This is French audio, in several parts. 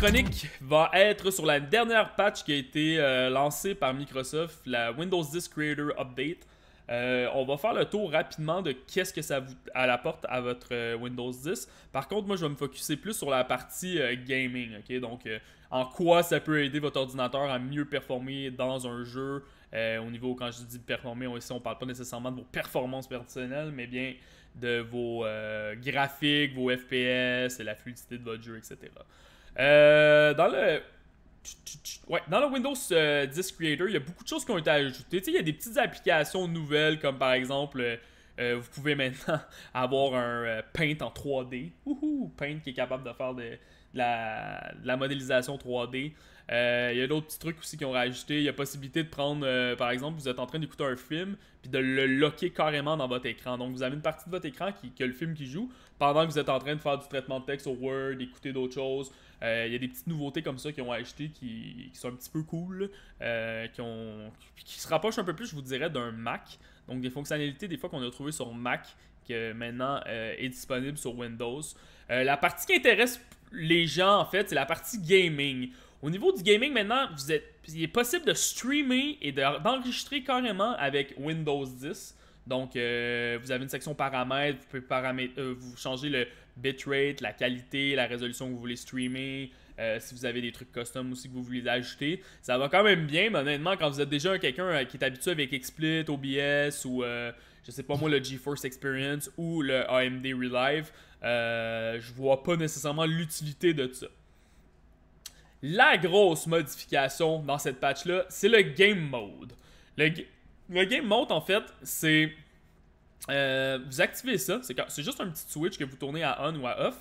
chronique va être sur la dernière patch qui a été euh, lancée par Microsoft, la Windows 10 Creator Update. Euh, on va faire le tour rapidement de qu'est-ce que ça vous apporte à votre euh, Windows 10. Par contre, moi, je vais me focuser plus sur la partie gaming. Donc, en quoi ça peut aider votre ordinateur à mieux performer dans un jeu au niveau, quand je dis performer, on, on ne parle pas nécessairement de vos performances personnelles, mais bien de vos graphiques, vos FPS, et la fluidité de votre jeu, etc. Euh, dans le. Ouais, dans le Windows 10 euh, Creator, il y a beaucoup de choses qui ont été ajoutées. il y a des petites applications nouvelles, comme par exemple, euh, vous pouvez maintenant avoir un Paint en 3D. Ouhou, Paint qui est capable de faire des, la, modélisation 3D. Euh, il y a d'autres petits trucs aussi qui ont rajouté. Il y a possibilité de prendre, euh, par exemple, vous êtes en train d'écouter un film, puis de le loquer carrément dans votre écran. Donc, vous avez une partie de votre écran qui, a le film qui joue, pendant que vous êtes en train de faire du traitement de texte au Word, écouter d'autres choses. Euh, il y a des petites nouveautés comme ça qui ont acheté, qui, sont un petit peu cool, qui, qui, se rapprochent un peu plus, je vous dirais, d'un Mac. Donc des fonctionnalités des fois qu'on a trouvé sur Mac que maintenant euh, est disponible sur Windows. Euh, la partie qui intéresse les gens en fait, c'est la partie gaming. Au niveau du gaming maintenant, vous êtes, il est possible de streamer et d'enregistrer carrément avec Windows 10. Donc, euh, vous avez une section paramètres, vous pouvez vous changer le bitrate, la qualité, la résolution que vous voulez streamer, euh, si vous avez des trucs custom aussi que vous voulez ajouter, ça va quand même bien, mais honnêtement, quand vous êtes déjà quelqu'un euh, qui est habitué avec XSplit, OBS ou euh, je sais pas moi, le GeForce Experience ou le AMD Relive, je vois pas nécessairement l'utilité de ça. La grosse modification dans cette patch-là, c'est le Game Mode. Le, le Game Mode, en fait, c'est. vous activez ça, c'est juste un petit switch que vous tournez à on ou à off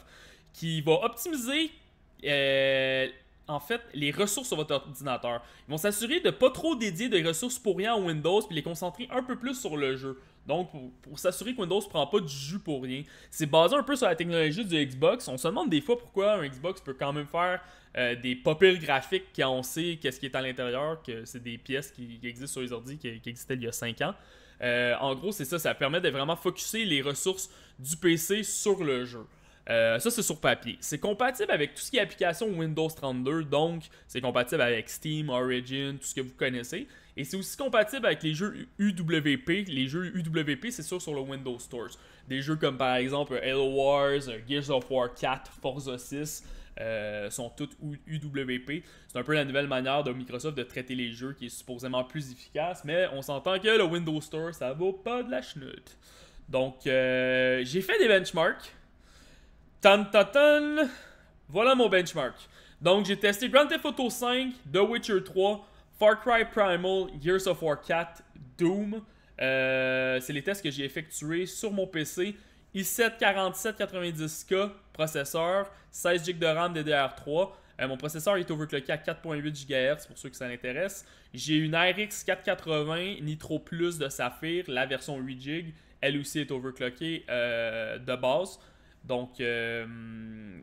qui va optimiser euh, en fait, les ressources sur votre ordinateur. Ils vont s'assurer de ne pas trop dédier des ressources pour rien à Windows puis les concentrer un peu plus sur le jeu. Donc, pour, s'assurer que Windows ne prend pas du jus pour rien. C'est basé un peu sur la technologie du Xbox. On se demande des fois pourquoi un Xbox peut quand même faire euh, des des papiers graphiques quand on sait qu'est-ce qui est à l'intérieur, que c'est des pièces qui, existent sur les ordi qui, existaient il y a 5 ans. Euh, en gros, c'est ça, ça permet de vraiment focuser les ressources du PC sur le jeu. Euh, ça, c'est sur papier. C'est compatible avec tout ce qui est application Windows 32, donc c'est compatible avec Steam, Origin, tout ce que vous connaissez. Et c'est aussi compatible avec les jeux UWP. Les jeux UWP, c'est sûr sur le Windows Store Des jeux comme par exemple Halo Wars, Gears of War 4, Forza 6. Euh, sont tous UWP. C'est un peu la nouvelle manière de Microsoft de traiter les jeux qui est supposément plus efficace, mais on s'entend que le Windows Store, ça vaut pas de la chnut. Donc, euh, j'ai fait des benchmarks Tan, Voilà mon benchmark. Donc j'ai testé Grand Theft Auto 5, The Witcher 3, Far Cry Primal, Gears of War 4, Doom. Euh, c'est les tests que j'ai effectués sur mon PC. i7 4790K, processeur, 16 GB de RAM DDR3. Euh, mon processeur est overclocké à 4.8 GHz pour ceux qui ça J'ai une RX 480 Nitro Plus de Sapphire, la version 8 GB. Elle aussi est overclockée euh, de base. Donc, euh,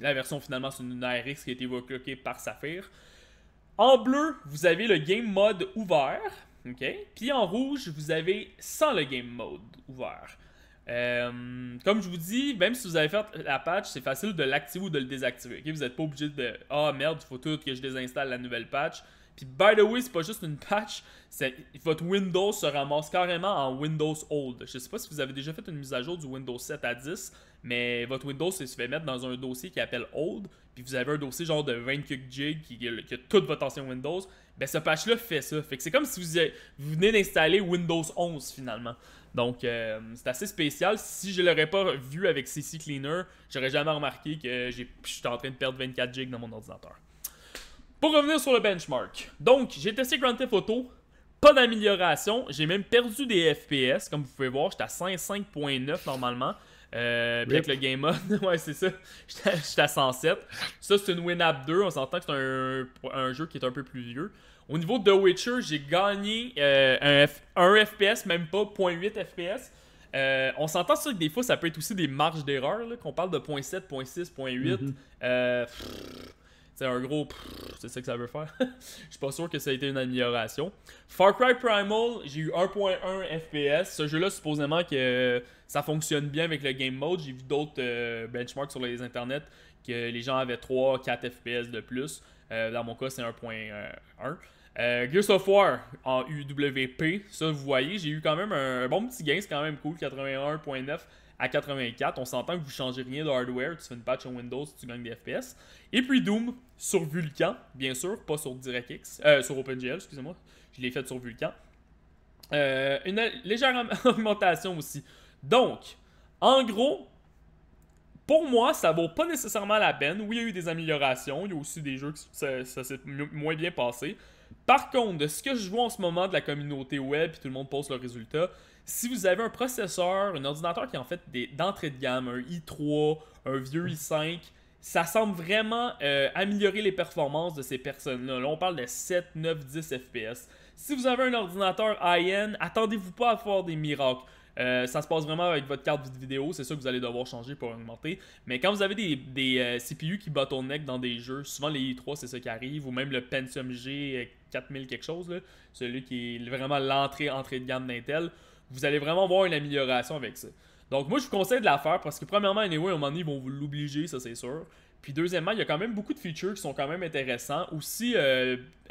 la version finalement, c'est une ARX qui a été par Saphir. En bleu, vous avez le game mode ouvert. Puis en rouge, vous avez sans le game mode ouvert. Euh, comme je vous dis, même si vous avez fait la patch, c'est facile de l'activer ou de le désactiver. Vous n'êtes pas obligé de Ah oh, merde, il faut tout que je désinstalle la nouvelle patch. Puis, by the way, c'est pas juste une patch, votre Windows se ramasse carrément en Windows Old. Je sais pas si vous avez déjà fait une mise à jour du Windows 7 à 10, mais votre Windows se fait mettre dans un dossier qui appelle Old, puis vous avez un dossier genre de 24 gigs qui, a tout votre ancien Windows. Ben, ce patch-là fait ça. Fait que c'est comme si vous, venez d'installer Windows 11 finalement. Donc, euh, c'est assez spécial. Si je l'aurais pas vu avec CC Cleaner, j'aurais jamais remarqué que je suis en train de perdre 24 GB dans mon ordinateur. Pour revenir sur le benchmark, donc j'ai testé Grand Theft Auto, pas d'amélioration, j'ai même perdu des FPS, comme vous pouvez voir, j'étais à 5.9 normalement. Euh, avec le game mode, ouais, c'est ça. J'étais à 107. Ça, c'est une WinApp 2. On s'entend que c'est un, jeu qui est un peu plus vieux. Au niveau de The Witcher, j'ai gagné euh, un, FPS, même pas 0.8 FPS. Euh, on s'entend sûr que des fois, ça peut être aussi des marges d'erreur. Qu'on parle de 0.7, 0.6, 0.8. euh, c'est un gros c'est ça que ça veut faire. Je suis pas sûr que ça a été une amélioration. Far Cry Primal, j'ai eu 1.1 FPS. Ce jeu-là, supposément que ça fonctionne bien avec le game mode. J'ai vu d'autres euh, benchmarks sur les internets que les gens avaient 3-4 FPS de plus. Euh, dans mon cas, c'est 1.1. Euh, euh, Gears of War en UWP, ça vous voyez, j'ai eu quand même un bon petit gain, c'est quand même cool, 81.9 à 84. On s'entend que vous changez rien de hardware, tu fais une patch en Windows, tu gagnes des FPS. Et puis Doom sur Vulkan, bien sûr, pas sur DirectX, euh, sur OpenGL, excusez-moi, je l'ai fait sur Vulkan. une légère augmentation aussi. Donc, en gros, pour moi, ça vaut pas nécessairement la peine. Oui, il y a eu des améliorations. Il y a aussi des jeux qui ça, s'est moins bien passé. Par contre, de ce que je vois en ce moment de la communauté web, et tout le monde pose leurs résultats, si vous avez un processeur, un ordinateur qui est en fait d'entrée de gamme, un i3, un vieux i5, ça semble vraiment euh, améliorer les performances de ces personnes-là. Là, on parle de 7, 9, 10 FPS. Si vous avez un ordinateur IN, attendez-vous pas à faire des miracles. Euh, ça se passe vraiment avec votre carte vidéo, c'est ça que vous allez devoir changer pour augmenter. Mais quand vous avez des, des euh, CPU qui bottleneck dans des jeux, souvent les e i3 c'est ce qui arrive, ou même le Pentium G 4000 euh, quelque chose, celui qui est vraiment l'entrée entrée de gamme d'Intel, vous allez vraiment voir une amélioration avec ça. Donc moi je vous conseille de la faire parce que premièrement, anyway, à un moment donné, ils vont vous l'obliger, ça c'est sûr. Puis deuxièmement, il y a quand même beaucoup de features qui sont quand même intéressants. Aussi,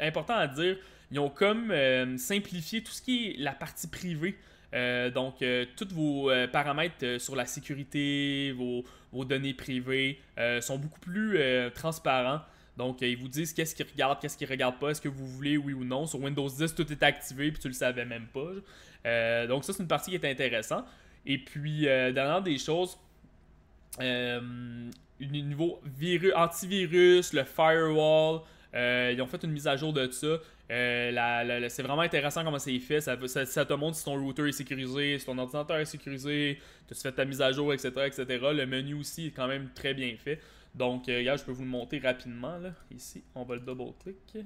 important à dire, ils ont comme simplifié tout ce qui est la partie privée. Euh, donc, euh, tous vos euh, paramètres sur la sécurité, vos, données privées sont beaucoup plus transparents. Donc, ils vous disent qu'est-ce qu'ils regardent, qu'est-ce qu'ils regardent pas, est-ce que vous voulez oui ou non. Sur Windows 10, tout est activé puis tu le savais même pas. donc, ça, c'est une partie qui est intéressante. Et puis, dernière des choses, niveau virus, antivirus, le firewall, ils ont fait une mise à jour de ça. Euh, c'est vraiment intéressant comment c'est fait. Ça, te montre si ton router est sécurisé, si ton ordinateur est sécurisé, tu fais ta mise à jour, etc., etc. Le menu aussi est quand même très bien fait. Donc, là, euh, je peux vous le monter rapidement. Ici, on va le double-click.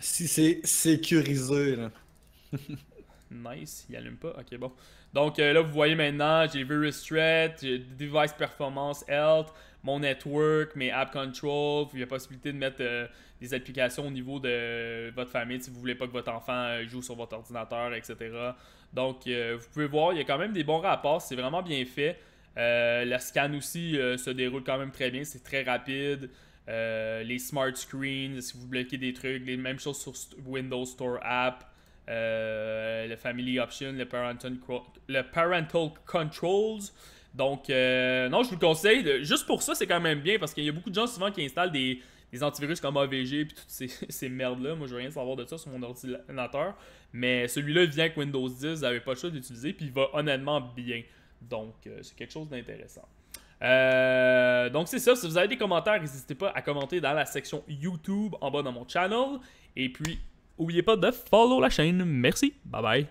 Si c'est sécurisé, Nice, il allume pas. Ok, bon. Donc euh, là, vous voyez maintenant, j'ai Virus Threat, Device Performance Health, mon network, mes App Control. Il y a possibilité de mettre euh, des applications au niveau de votre famille si vous voulez pas que votre enfant euh, joue sur votre ordinateur, etc. Donc, vous pouvez voir, il y a quand même des bons rapports. C'est vraiment bien fait. la scan aussi se déroule quand même très bien. C'est très rapide. les smart screens, si vous bloquez des trucs, les mêmes choses sur Windows Store App. Euh, le Family Option, le Parental, parental Controls. Donc, euh, non, je vous le conseille. Juste pour ça, c'est quand même bien parce qu'il y a beaucoup de gens souvent qui installent des, antivirus comme AVG et toutes ces, merdes-là. Moi, je veux rien savoir de ça sur mon ordinateur. Mais celui-là vient avec Windows 10, vous n'avez pas le choix d'utiliser, puis il va honnêtement bien. Donc, euh, c'est quelque chose d'intéressant. donc, c'est ça. Si vous avez des commentaires, n'hésitez pas à commenter dans la section YouTube en bas dans mon channel. Et puis, Oubliez pas de follow la chaîne. Merci. Bye bye.